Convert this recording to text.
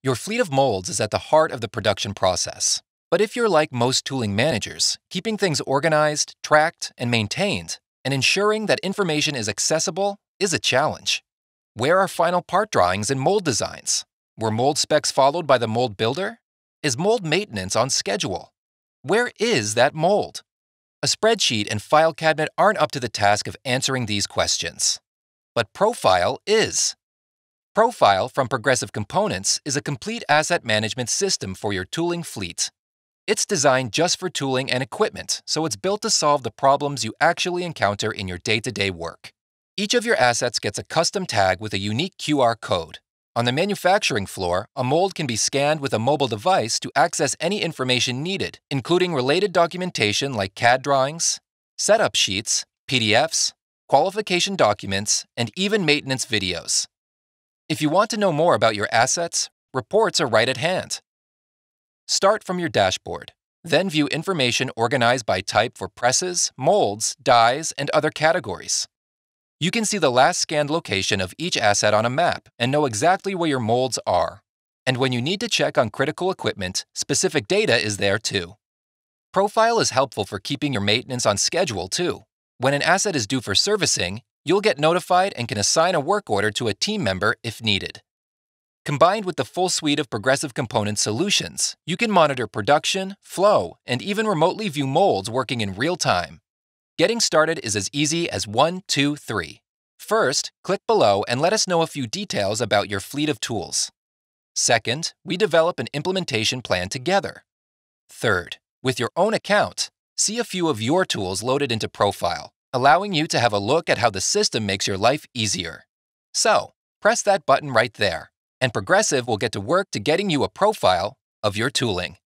Your fleet of molds is at the heart of the production process. But if you're like most tooling managers, keeping things organized, tracked, and maintained, and ensuring that information is accessible is a challenge. Where are final part drawings and mold designs? Were mold specs followed by the mold builder? Is mold maintenance on schedule? Where is that mold? A spreadsheet and file cabinet aren't up to the task of answering these questions. But Profile is. Profile from Progressive Components is a complete asset management system for your tooling fleet. It's designed just for tooling and equipment, so it's built to solve the problems you actually encounter in your day to day work. Each of your assets gets a custom tag with a unique QR code. On the manufacturing floor, a mold can be scanned with a mobile device to access any information needed, including related documentation like CAD drawings, setup sheets, PDFs, qualification documents, and even maintenance videos. If you want to know more about your assets, reports are right at hand. Start from your dashboard, then view information organized by type for presses, molds, dies, and other categories. You can see the last scanned location of each asset on a map and know exactly where your molds are. And when you need to check on critical equipment, specific data is there too. Profile is helpful for keeping your maintenance on schedule too. When an asset is due for servicing, you'll get notified and can assign a work order to a team member if needed. Combined with the full suite of Progressive Component solutions, you can monitor production, flow, and even remotely view molds working in real time. Getting started is as easy as 1, 2, 3. First, click below and let us know a few details about your fleet of tools. Second, we develop an implementation plan together. Third, with your own account, see a few of your tools loaded into Profile allowing you to have a look at how the system makes your life easier. So, press that button right there, and Progressive will get to work to getting you a profile of your tooling.